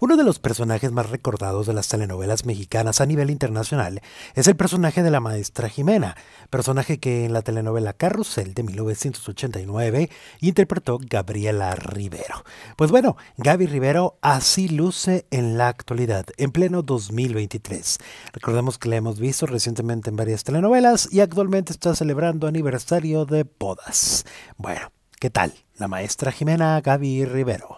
Uno de los personajes más recordados de las telenovelas mexicanas a nivel internacional es el personaje de la maestra Jimena, personaje que en la telenovela Carrusel de 1989 interpretó Gabriela Rivero. Pues bueno, Gaby Rivero así luce en la actualidad, en pleno 2023. Recordemos que la hemos visto recientemente en varias telenovelas y actualmente está celebrando aniversario de bodas. Bueno, ¿qué tal? La maestra Jimena Gaby Rivero.